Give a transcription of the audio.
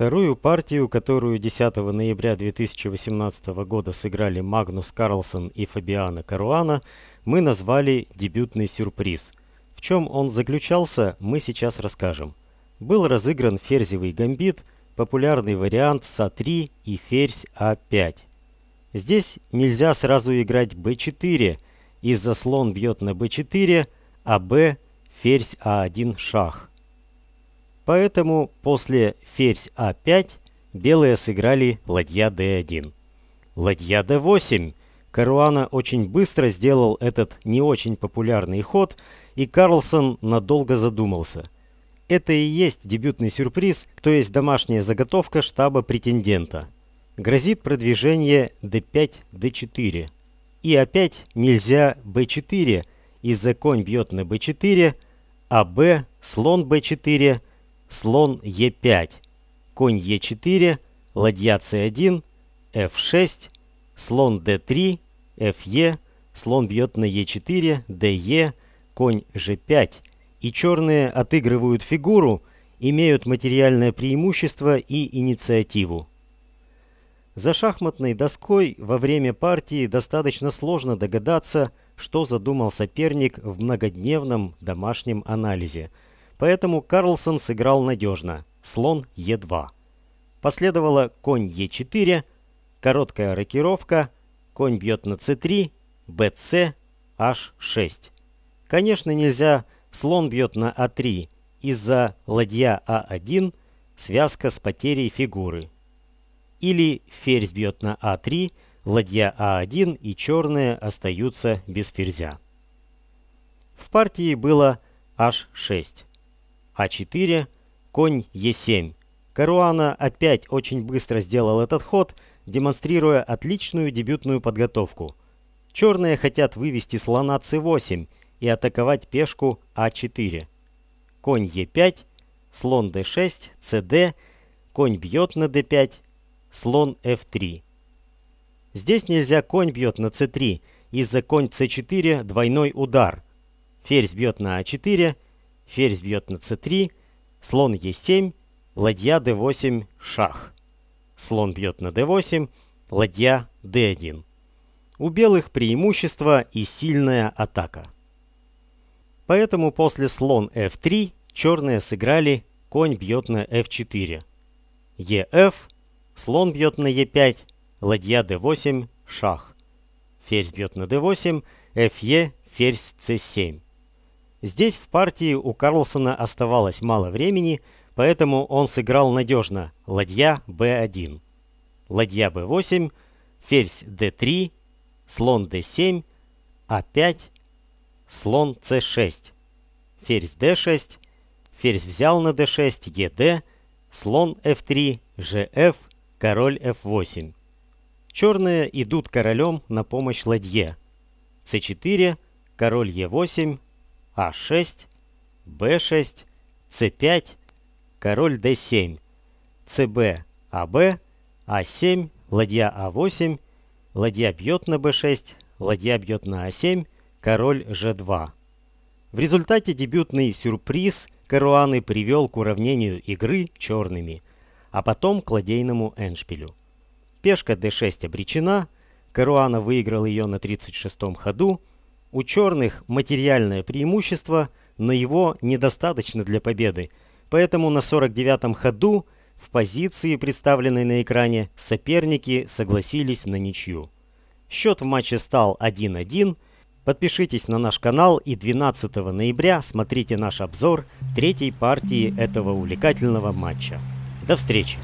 Вторую партию, которую 10 ноября 2018 года сыграли Магнус Карлсон и Фабиана Каруана, мы назвали «Дебютный сюрприз». В чем он заключался, мы сейчас расскажем. Был разыгран ферзевый гамбит, популярный вариант СА-3 и ферзь А5. Здесь нельзя сразу играть b4, из-за слон бьет на b4, а b – ферзь А1 шах. Поэтому после ферзь А5 белые сыграли ладья d1. Ладья d8. Каруана очень быстро сделал этот не очень популярный ход, и Карлсон надолго задумался. Это и есть дебютный сюрприз, то есть домашняя заготовка штаба претендента. Грозит продвижение d5, d4. И опять нельзя b4, из-за конь бьет на b4, а b, слон b4, слон Е5, конь Е4, ладья c 1 F6, слон D3, фе, слон бьет на Е4, ДЕ, конь G5. И черные отыгрывают фигуру, имеют материальное преимущество и инициативу. За шахматной доской во время партии достаточно сложно догадаться, что задумал соперник в многодневном домашнем анализе – Поэтому Карлсон сыграл надежно. Слон Е2. Последовало конь Е4, короткая рокировка, конь бьет на c 3 БС, H6. Конечно, нельзя слон бьет на А3 из-за ладья А1, связка с потерей фигуры. Или ферзь бьет на А3, ладья А1 и черные остаются без ферзя. В партии было H6. А4, конь Е7. Каруана опять очень быстро сделал этот ход, демонстрируя отличную дебютную подготовку. Черные хотят вывести слона c8 и атаковать пешку а4. Конь e5, слон d6, cd, конь бьет на d5, слон f3. Здесь нельзя конь бьет на c3, из-за конь c4 двойной удар. Ферзь бьет на а4, ферзь бьет на c3, слон e7, ладья d8, шах. Слон бьет на d8, ладья d1. У белых преимущество и сильная атака. Поэтому после слон f3 черные сыграли конь бьет на f4. EF, слон бьет на e5, ладья d8, шах. Ферзь бьет на d8, fe, ферзь c7. Здесь в партии у Карлсона оставалось мало времени, поэтому он сыграл надежно ладья b1, ладья b8, ферзь d3, слон d7, a 5 слон c6, ферзь d6, ферзь взял на d6, gd, слон f3, gf, король f8. Черные идут королем на помощь ладье. c4, король e8, а6, Б6, С5, король Д7, ЦБ, АБ, А7, ладья А8, ладья бьет на Б6, ладья бьет на А7, король Ж2. В результате дебютный сюрприз Каруаны привел к уравнению игры черными, а потом к ладейному эншпилю. Пешка d6 обречена, Каруана выиграл ее на 36 шестом ходу, у черных материальное преимущество, но его недостаточно для победы, поэтому на 49-м ходу в позиции, представленной на экране, соперники согласились на ничью. Счет в матче стал 1-1. Подпишитесь на наш канал и 12 ноября смотрите наш обзор третьей партии этого увлекательного матча. До встречи!